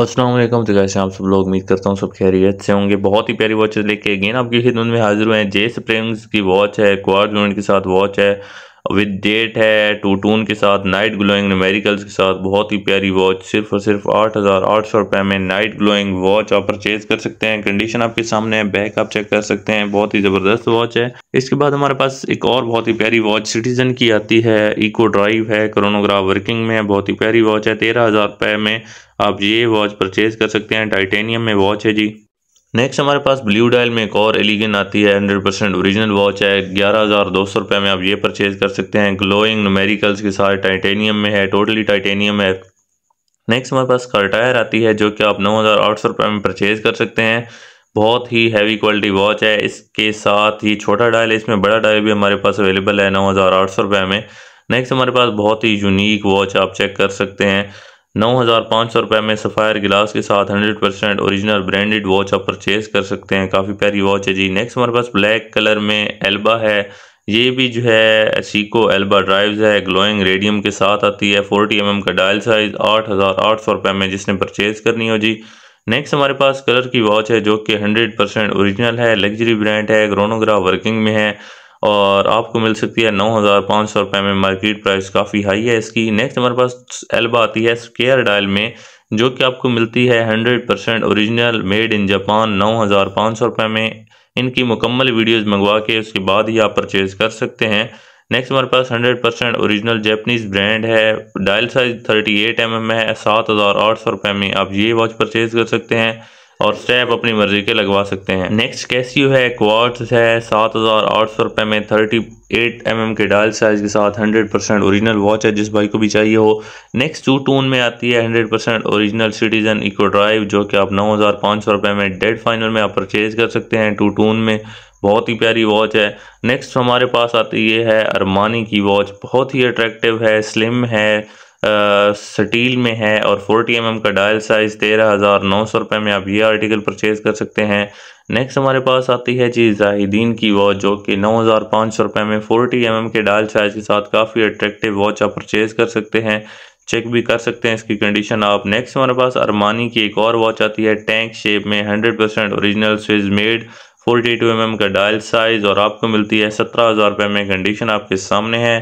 असलम तो कैसे आप सब लोग उम्मीद करता हूँ सब खैरियत से होंगे बहुत ही प्यारी वॉचेस लेके अगेन आपकी खिदमत में हाजिर हुए हैं जे स्प्रिंग्स की वॉच है क्वार जोन के साथ वॉच है विद डेट है टू टून के साथ नाइट ग्लोइंग न्यूमेरिकल्स के साथ बहुत ही प्यारी वॉच सिर्फ और सिर्फ आठ हज़ार आठ सौ रुपये में नाइट ग्लोइंग वॉच आप परचेज कर सकते हैं कंडीशन आपके सामने है बैक आप चेक कर सकते हैं बहुत ही ज़बरदस्त वॉच है इसके बाद हमारे पास एक और बहुत ही प्यारी वॉच सिटीजन की आती है इको ड्राइव है क्रोनोग्राफ वर्किंग में बहुत ही प्यारी वॉच है तेरह हज़ार रुपये में आप ये वॉच परचेज कर सकते हैं टाइटेनियम में वॉच है जी नेक्स्ट हमारे पास ब्लू डायल में एक और एलिगन आती है हंड्रेड परसेंट ओरिजिनल वॉच है ग्यारह हज़ार दो सौ रुपये में आप ये परचेज़ कर सकते हैं ग्लोइंग नोमेरिकल्स के साथ टाइटेनियम में है टोटली टाइटेनियम है नेक्स्ट हमारे पास कर्टायर आती है जो कि आप नौ हज़ार आठ सौ में परचेज़ कर सकते हैं बहुत ही हैवी क्वालिटी वॉच है इसके साथ ही छोटा डायल इसमें बड़ा डायल भी हमारे पास अवेलेबल है नौ हज़ार आठ सौ में नेक्स्ट हमारे पास बहुत ही यूनिक वॉच आप चेक कर सकते हैं नौ हज़ार पाँच सौ रुपये में सफ़ायर गिलास के साथ hundred percent original branded watch आप परचेज़ कर सकते हैं काफ़ी प्यारी वॉच है जी नेक्स्ट हमारे पास ब्लैक कलर में एल्बा है ये भी जो है सीको एल्बा ड्राइव्स है ग्लोइंग रेडियम के साथ आती है फोर्टी एम का डायल साइज़ आठ हज़ार आठ सौ रुपये में जिसने परचेज़ करनी हो जी नेक्स्ट हमारे पास कलर की वॉच है जो कि हंड्रेड परसेंट औरिजिनल है लग्जरी ब्रांड है क्रोनोग्राफ वर्किंग में है और आपको मिल सकती है नौ हज़ार पाँच सौ रुपये में मार्केट प्राइस काफ़ी हाई है इसकी नेक्स्ट हमारे पास एल्बा आती है स्केयर डायल में जो कि आपको मिलती है hundred percent original made in Japan नौ हज़ार पाँच सौ रुपये में इनकी मुकम्मल वीडियोस मंगवा के उसके बाद ही आप परचेज़ कर सकते हैं नेक्स्ट हमारे पास 100 परसेंट औरिजिनल जैपनीज़ ब्रांड है डायल साइज 38 एम mm है सात हज़ार आठ सौ रुपये में आप ये वॉच परचेज़ कर सकते हैं और स्टैप अपनी मर्जी के लगवा सकते हैं नेक्स्ट कैसियो है क्वार्ट्स है सात हज़ार आठ सौ रुपए में थर्टी एट एम एम के डायल साइज के साथ हंड्रेड परसेंट औरिजिनल वॉच है जिस भाई को भी चाहिए हो नेक्स्ट टू टून में आती है hundred percent original Citizen eco drive जो कि आप नौ हज़ार पाँच सौ रुपए में डेड फाइनल में आप परचेज़ कर सकते हैं टू टून में बहुत ही प्यारी वॉच है नेक्स्ट हमारे पास आती ये है अरमानी की वॉच बहुत ही अट्रैक्टिव है स्लिम है स्टील में है और 40 एम का डायल साइज़ तेरह हज़ार नौ सौ रुपये में आप ये आर्टिकल परचेज़ कर सकते हैं नेक्स्ट हमारे पास आती है जी जाहिदीन की वॉच जो कि नौ हज़ार पाँच सौ रुपये में 40 एम के डायल साइज़ के साथ काफ़ी अट्रैक्टिव वॉच आप परचेज़ कर सकते हैं चेक भी कर सकते हैं इसकी कंडीशन आप नेक्स्ट हमारे पास अरमानी की एक और वॉच आती है टैंक शेप में hundred percent original Swiss made forty two M का डायल साइज़ और आपको मिलती है सत्रह हज़ार रुपये में कंडीशन आपके सामने है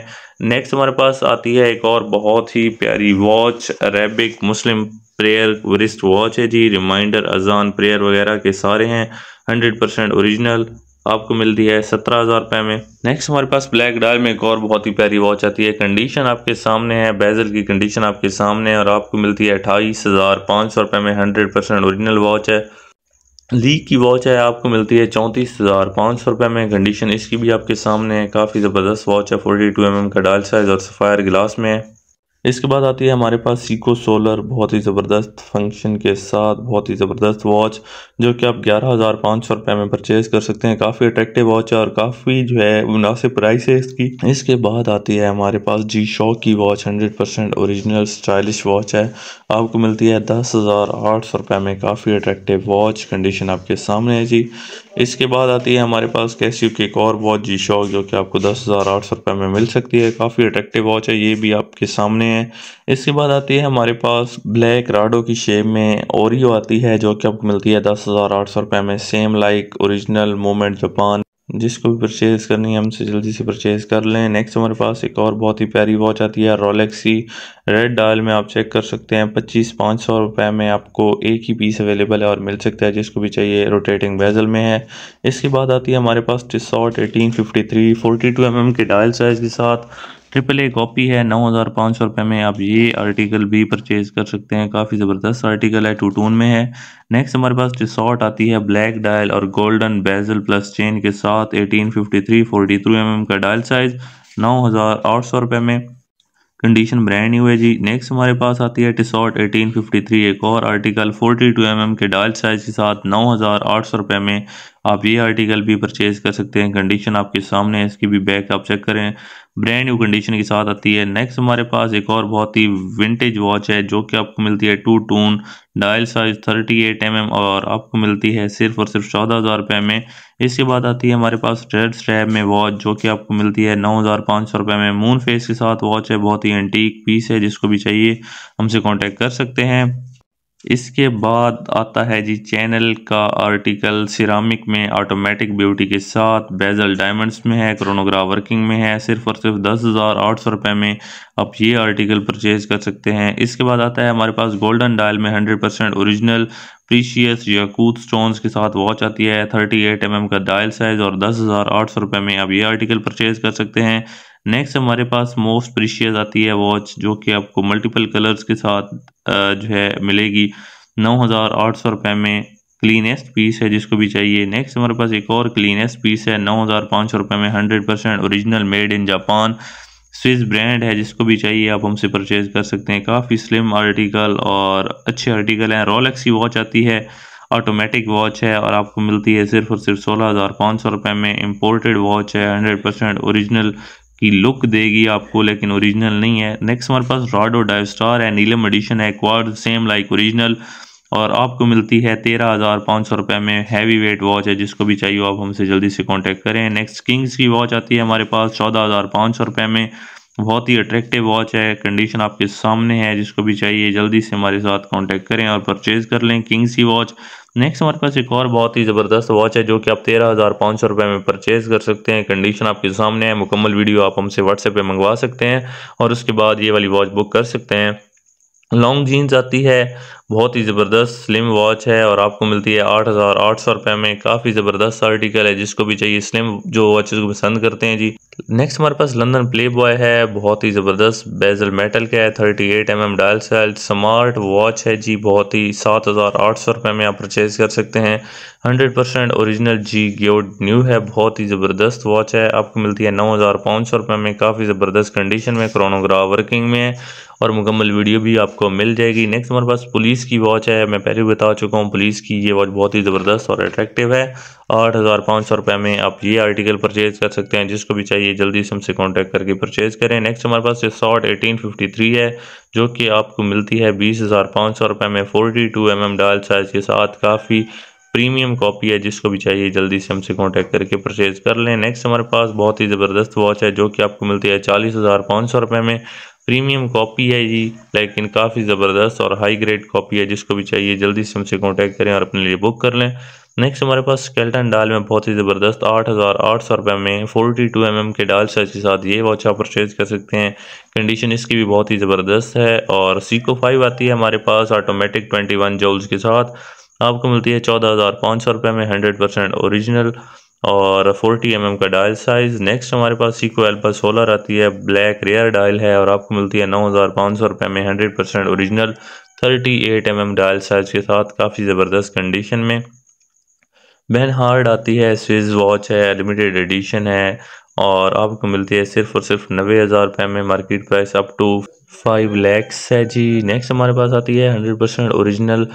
नेक्स्ट हमारे पास आती है एक और बहुत ही प्यारी watch Arabic Muslim prayer wrist watch है जी रिमाइंडर अजान प्रेयर वगैरह के सारे हैं हंड्रेड परसेंट औरिजिनल आपको मिलती है सत्रह हज़ार रुपये में नेक्स्ट हमारे पास ब्लैक डायल में एक और बहुत ही प्यारी वॉच आती है कंडीशन आपके सामने है बेजल की कंडीशन आपके सामने है और आपको मिलती है अट्ठाईस हज़ार पाँच सौ रुपये में हंड्रेड परसेंट औरिजिनल वॉच है लीक की वॉच है आपको मिलती है चौंतीस हज़ार पाँच सौ रुपये में कंडीशन इसकी भी आपके सामने है काफ़ी ज़बरदस्त वॉच है फोर्टी टू एम एम का डायल साइज़ और सफ़ायर गिलास में है इसके बाद आती है हमारे पास सीको सोलर बहुत ही ज़बरदस्त फंक्शन के साथ बहुत ही ज़बरदस्त वॉच जो कि आप ग्यारह हज़ार पाँच सौ रुपये में परचेज़ कर सकते हैं काफ़ी अट्रैक्टिव वॉच है और काफ़ी जो है मुनासिब प्राइस है इसकी इसके बाद आती है हमारे पास जी शॉक की watch hundred percent original stylish watch है आपको मिलती है दस हज़ार आठ सौ रुपये में काफ़ी अट्रैक्टिव वॉच कंडीशन आपके सामने है जी इसके बाद आती है हमारे पास कैसी की एक और वॉच जी शॉक जो कि आपको दस हज़ार आठ सौ रुपये में मिल सकती है काफ़ी अट्रैक्टिव वॉच है ये भी आपके सामने हैं इसके बाद आती है हमारे पास ब्लैक राडो की शेप में ओरियो आती है जो कि आपको मिलती है दस हज़ार आठ सौ रुपये में same like original movement Japan जिसको भी परचेज़ करनी है हमसे जल्दी से परचेज़ कर लें नेक्स्ट हमारे पास एक और बहुत ही प्यारी वॉच आती है रोलेक्सी रेड डायल में आप चेक कर सकते हैं पच्चीस पाँच सौ रुपये में आपको एक ही पीस अवेलेबल है और मिल सकता है जिसको भी चाहिए रोटेटिंग बेजल में है इसके बाद आती है हमारे पास Tissot eighteen fifty three forty two M M के डायल साइज़ के साथ ट्रिपल ए कॉपी है नौ हज़ार पाँच सौ रुपये में आप ये आर्टिकल भी परचेज़ कर सकते हैं काफ़ी ज़बरदस्त आर्टिकल है टून में है नेक्स्ट हमारे पास रिसॉर्ट आती है ब्लैक डायल और गोल्डन बेजल प्लस चेन के साथ eighteen fifty three forty three M M का डायल साइज़ नौ हज़ार आठ सौ रुपये में कंडीशन ब्रांड न्यू है जी नेक्स्ट हमारे पास आती है टिसॉट 1853 एक और आर्टिकल 42 टू mm के डायल साइज के साथ नौ हज़ार आठ सौ रुपये में आप ये आर्टिकल भी परचेज कर सकते हैं कंडीशन आपके सामने है इसकी भी बैक आप चेक करें ब्रांड न्यू कंडीशन के साथ आती है नेक्स्ट हमारे पास एक और बहुत ही विंटेज वॉच है जो कि आपको मिलती है two tone dial size thirty eight M M और आपको मिलती है सिर्फ और सिर्फ चौदह हज़ार रुपये में इसके बाद आती है हमारे पास रेड स्टैब में वॉच जो कि आपको मिलती है नौ हज़ार पाँच सौ रुपये में मून फेस के साथ वॉच है बहुत ही एंटीक पीस है जिसको भी चाहिए हमसे कॉन्टैक्ट कर सकते हैं इसके बाद आता है जी चैनल का आर्टिकल सिरामिक में ऑटोमेटिक ब्यूटी के साथ बेजल डायमंड्स में है क्रोनोग्राफ वर्किंग में है सिर्फ और सिर्फ दस हज़ार आठ सौ रुपये में आप ये आर्टिकल परचेज कर सकते हैं इसके बाद आता है हमारे पास गोल्डन डायल में हंड्रेड परसेंट औरिजिनल प्रीशियस याकूत स्टोन्स के साथ वॉच आती है थर्टी एट एम एम का डायल साइज़ और दस हज़ार आठ सौ रुपये में आप ये आर्टिकल परचेज़ कर सकते हैं नेक्स्ट हमारे पास मोस्ट प्रीशियस आती है वॉच जो कि आपको मल्टीपल कलर्स के साथ जो है मिलेगी नौ हज़ार आठ सौ रुपये में क्लीनेस्ट पीस है जिसको भी चाहिए नेक्स्ट हमारे पास एक और क्लीनेस्ट पीस है नौ हज़ार पाँच सौ रुपये में hundred percent original made in Japan Swiss brand है जिसको भी चाहिए आप हमसे परचेज़ कर सकते हैं काफ़ी स्लिम आर्टिकल और अच्छे आर्टिकल हैं रोलेक्स की वॉच आती है ऑटोमेटिक वॉच है और आपको मिलती है सिर्फ और सिर्फ सोलह हज़ार पाँच सौ रुपये में इम्पोर्टेड वॉच है हंड्रेड परसेंट औरिजिनल की लुक देगी आपको लेकिन ओरिजिनल नहीं है नेक्स्ट हमारे पास रॉड और डाइव स्टार है नीलम एडिशन है क्वार सेम लाइक ओरिजिनल और आपको मिलती है तेरह हज़ार पाँच सौ रुपये में हैवी वेट वॉच है जिसको भी चाहिए आप हमसे जल्दी से कांटेक्ट करें नेक्स्ट किंग्स की वॉच आती है हमारे पास चौदह हज़ार पाँच सौ रुपये में बहुत ही अट्रैक्टिव वॉच है कंडीशन आपके सामने है जिसको भी चाहिए जल्दी से हमारे साथ कांटेक्ट करें और परचेज़ कर लें किंग्स की वॉच नेक्स्ट हमारे पास एक और बहुत ही ज़बरदस्त वॉच है जो कि आप तेरह हज़ार पाँच सौ रुपये में परचेज़ कर सकते हैं कंडीशन आपके सामने है मुकम्मल वीडियो आप हमसे व्हाट्सएप पे मंगवा सकते हैं और उसके बाद ये वाली वॉच बुक कर सकते हैं लॉन्ग जीन्स आती है बहुत ही ज़बरदस्त स्लिम वॉच है और आपको मिलती है आठ हज़ार आठ सौ रुपये में काफ़ी ज़बरदस्त आर्टिकल है जिसको भी चाहिए स्लिम जो वॉचेस को पसंद करते हैं जी नेक्स्ट हमारे पास लंदन प्ले बॉय है बहुत ही ज़बरदस्त बेजल मेटल का है thirty eight M M dial cell smart watch है जी बहुत ही सात हज़ार आठ सौ रुपये में आप परचेज़ कर सकते हैं हंड्रेड परसेंट औरिजिनल जी ग्योड न्यू है बहुत ही ज़बरदस्त वॉच है आपको मिलती है नौ हज़ार पाँच सौ रुपये में काफ़ी ज़बरदस्त कंडीशन में क्रोनोग्राफ वर्किंग में है और मुकम्मल वीडियो भी आपको मिल जाएगी नेक्स्ट हमारे पास पुलिस पुलिस की वॉच है मैं पहले भी बता चुका हूँ पुलिस की ये वॉच बहुत ही ज़बरदस्त और अट्रैक्टिव है आठ हज़ार पाँच सौ रुपये में आप ये आर्टिकल परचेज़ कर सकते हैं जिसको भी चाहिए जल्दी से हमसे कॉन्टैक्ट करके परचेज़ करें नेक्स्ट हमारे पास शॉर्ट एटीन फिफ्टी थ्री है जो कि आपको मिलती है बीस हज़ार पाँच सौ रुपये में forty two M M dial size के साथ काफ़ी प्रीमियम कॉपी है जिसको भी चाहिए जल्दी से हमसे कॉन्टैक्ट करके परचेज़ कर लें नेक्स्ट हमारे पास बहुत ही ज़बरदस्त वॉच है जो कि आपको मिलती है चालीस हज़ार पाँच सौ रुपये में प्रीमियम कॉपी है जी लेकिन काफ़ी ज़बरदस्त और हाई ग्रेड कॉपी है जिसको भी चाहिए जल्दी से हमसे कॉन्टैक्ट करें और अपने लिए बुक कर लें नेक्स्ट हमारे पास स्केल्टन डाल में बहुत ही ज़बरदस्त आठ हज़ार आठ सौ रुपये में फोर्टी टू एम एम के डाल साइज के साथ ये वॉच आप परचेज़ कर सकते हैं कंडीशन इसकी भी बहुत ही ज़बरदस्त है और सीको फाइव आती है हमारे पास ऑटोमेटिक ट्वेंटी वन जोल्स के साथ आपको मिलती है चौदह हज़ार पाँच सौ रुपये में हंड्रेड परसेंट औरिजिनल और 40 एम mm का डायल साइज़ नेक्स्ट हमारे पास सीको एल्पा सोलर आती है ब्लैक रेयर डायल है और आपको मिलती है नौ हज़ार पाँच सौ में hundred percent original thirty eight M dial size के साथ काफ़ी ज़बरदस्त कंडीशन में बहन हार्ड आती है स्विज वॉच है लिमिटेड एडिशन है और आपको मिलती है सिर्फ और सिर्फ नबे हज़ार रुपये में market price up to five lakhs है जी नेक्स्ट हमारे पास आती है हंड्रेड परसेंट औरिजिनल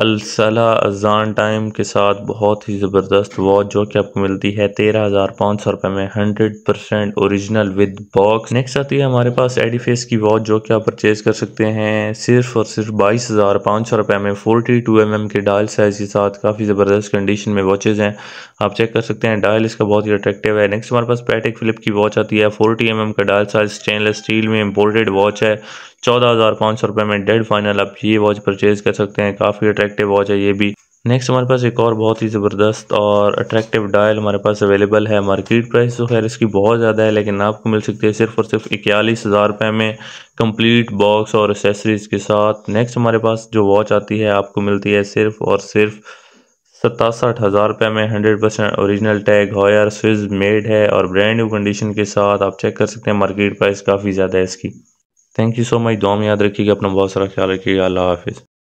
अलसला अजान टाइम के साथ बहुत ही ज़बरदस्त वॉच जो कि आपको मिलती है तेरह हज़ार पाँच सौ रुपये में hundred percent original with box next आती है हमारे पास एडिफेस की वॉच जो कि आप परचेज़ कर सकते हैं सिर्फ और सिर्फ बाईस हज़ार पाँच सौ रुपये में फोर्टी टू एम एम के डायल साइज़ के साथ काफ़ी ज़बरदस्त कंडीशन में वॉचेज़ हैं आप चेक कर सकते हैं डायल इसका बहुत ही अट्रैक्टिव है नेक्स्ट हमारे पास पैट पैटिक फिलिप की वॉच आती है फोर्टी एम एम का डायल साइज स्टेनलेस स्टील में इम्पोर्टेड वॉच है चौदह हज़ार पाँच सौ रुपए में डेड फाइनल आप ये वॉच परचेज़ कर सकते हैं काफ़ी अट्रैक्टिव वॉच है ये भी नेक्स्ट हमारे पास एक और बहुत ही ज़बरदस्त और अट्रैक्टिव डायल हमारे पास अवेलेबल है मार्केट प्राइस तो खैर इसकी बहुत ज़्यादा है लेकिन आपको मिल सकती है सिर्फ और सिर्फ इक्यालीस हज़ार रुपये में कंप्लीट बॉक्स और एसेसरीज़ के साथ नेक्स्ट हमारे पास जो वॉच आती है आपको मिलती है सिर्फ और सिर्फ सतासठ हज़ार रुपये में hundred percent original TAG Heuer Swiss made है और ब्रांड न्यू कंडीशन के साथ आप चेक कर सकते हैं मार्केट प्राइस काफ़ी ज़्यादा है इसकी थैंक यू सो मच दुआ में याद रखिएगा अपना बहुत सारा ख्याल रखिएगा अल्लाह हाफिज़